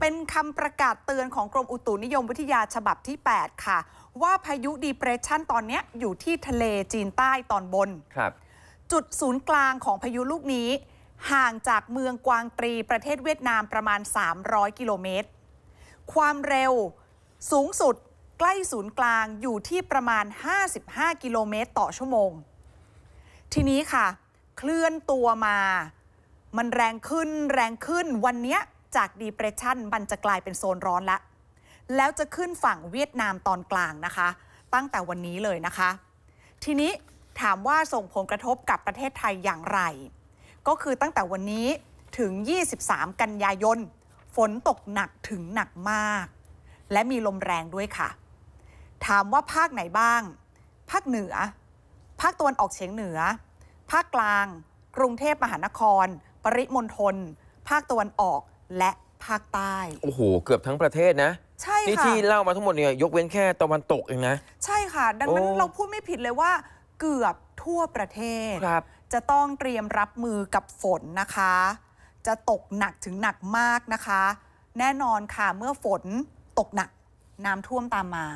เป็นคำประกาศเตือนของกรมอุตุนิยมวิทยาฉบับที่ 8 ค่ะ ว่าพายุดีเพรสชันตอนนี้อยู่ที่ทะเลจีนใต้ตอนบน ครับ จุดศูนย์กลางของพายุลูกนี้ ห่างจากเมืองกวางตรี ประเทศเวียดนามประมาณ 300 กิโลเมตร ความเร็วสูงสุดใกล้ศูนย์กลางอยู่ที่ประมาณ 55 กิโลเมตรต่อชั่วโมง ทีนี้ค่ะ เคลื่อนตัวมา มันแรงขึ้นแรงขึ้นวันนี้จากดีเพรสชันมันจะกลายเป็นโซนร้อนละแล้วจะขึ้นฝั่งเวียดนามตอนกลางนะคะ ตั้งแต่วันนี้เลยนะคะ ทีนี้ถามว่าส่งผลกระทบกับประเทศไทยอย่างไร ก็คือตั้งแต่วันนี้ถึง 23 กันยายน ฝนตกหนักถึงหนักมาก และมีลมแรงด้วยค่ะ ถามว่าภาคไหนบ้าง ภาคเหนือ ภาคตะวันออกเฉียงเหนือ ภาคกลาง กรุงเทพมหานคร ปริมณฑล ภาคตะวันออกและภาคใต้ โอ้โหเกือบทั้งประเทศนะ ใช่ค่ะที่เล่ามาทั้งหมดเนี่ยยกเว้นแค่ตะวันตกเองนะใช่ค่ะ ดังนั้นเราพูดไม่ผิดเลยว่า เกือบทั่วประเทศจะต้องเตรียมรับมือกับฝนนะคะ จะตกหนักถึงหนักมากนะคะ แน่นอนค่ะ เมื่อฝนตกหนัก น้ำท่วมตามมา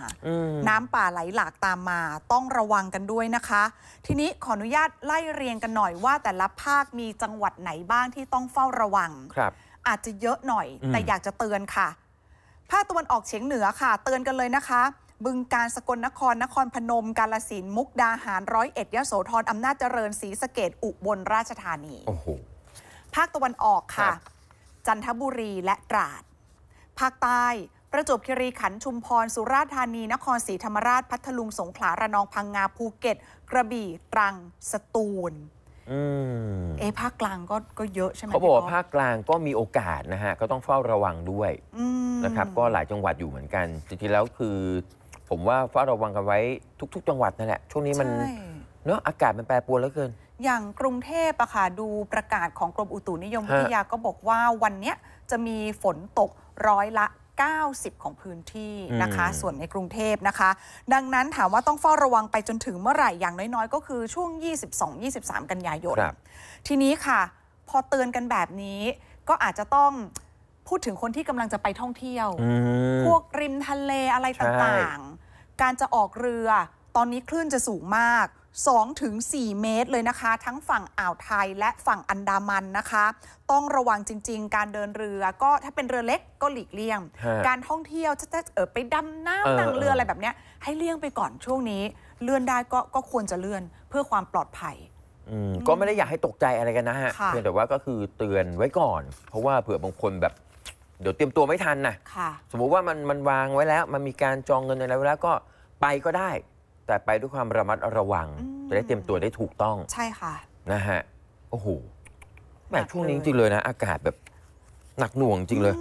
น้ำป่าไหลหลากตามมา ต้องระวังกันด้วยนะคะ ทีนี้ขออนุญาตไล่เรียงกันหน่อยว่า แต่ละภาคมีจังหวัดไหนบ้างที่ต้องเฝ้าระวังครับอาจจะเยอะหน่อยแต่อยากจะเตือนค่ะ ภาคตะวันออกเฉียงเหนือค่ะ เตือนกันเลยนะคะ บึงการสกลนครนครพนม กาลสินมุกดาหารร้อยเอ็ดยโสธรอำนาจเจริญศรีสะเกดอุบลราชธานี ภาคตะวันออกค่ะ จันทบุรีและตราดภาคใต้ประจวบคีรีขันธ์ชุมพรสุราษฎร์ธานี นครศรีธรรมราช พัทลุง สงขลาระนองพังงาภูเก็ต กระบี่ตรังสตูลเอภาคกลางก็ก็เยอะใช่ไหมเขาบอกว่าภาคกลางก็มีโอกาสนะฮะก็ต้องเฝ้าระวังด้วยนะครับ ก็หลายจังหวัดอยู่เหมือนกันจริงๆแล้วคือ ผมว่าเฝ้าระวังกันไว้ทุกๆ จังหวัดนั่นแหละ ช่วงนี้มันเนาะอากาศมันแปรปรวนเหลือเกิน อย่างกรุงเทพอะค่ะดูประกาศของกรมอุตุนิยมวิทยาก็บอกว่าวันเนี้ยจะมีฝนตกร้อยละ90 ของพื้นที่นะคะ ส่วนในกรุงเทพนะคะ ดังนั้นถามว่าต้องเฝ้าระวังไปจนถึงเมื่อไหร่ อย่างน้อยๆ ก็คือช่วง 22-23 กันยายน ทีนี้ค่ะ พอเตือนกันแบบนี้ ก็อาจจะต้องพูดถึงคนที่กำลังจะไปท่องเที่ยว พวกริมทะเลอะไรต่างๆ การจะออกเรือ ตอนนี้คลื่นจะสูงมาก2-4 เมตรเลยนะคะ ทั้งฝั่งอ่าวไทยและฝั่งอันดามันนะคะ ต้องระวังจริง ๆ การเดินเรือ ก็ถ้าเป็นเรือเล็กก็หลีกเลี่ยง การท่องเที่ยวจะเออไปดำน้ำนั่งเรืออะไรแบบนี้ให้เลี่ยงไปก่อนช่วงนี้ เลื่อนได้ก็ก็ควรจะเลื่อนเพื่อความปลอดภัย ก็ไม่ได้อยากให้ตกใจอะไรกันนะฮะเพียงแต่ว่าก็คือเตือนไว้ก่อน เพราะว่าเผื่อบางคนแบบเดี๋ยวเตรียมตัวไม่ทันนะะสมมุติว่ามันมันวางไว้แล้วมันมีการจองเงินอะไรไว้แล้วก็ไปก็ได้แต่ไปด้วยความระมัดระวังจะได้เตรียมตัวได้ถูกต้องใช่ค่ะนะฮะ โอ้โหแหมช่วงนี้จริงเลยนะอากาศแบบหนักหน่วงจริงเลย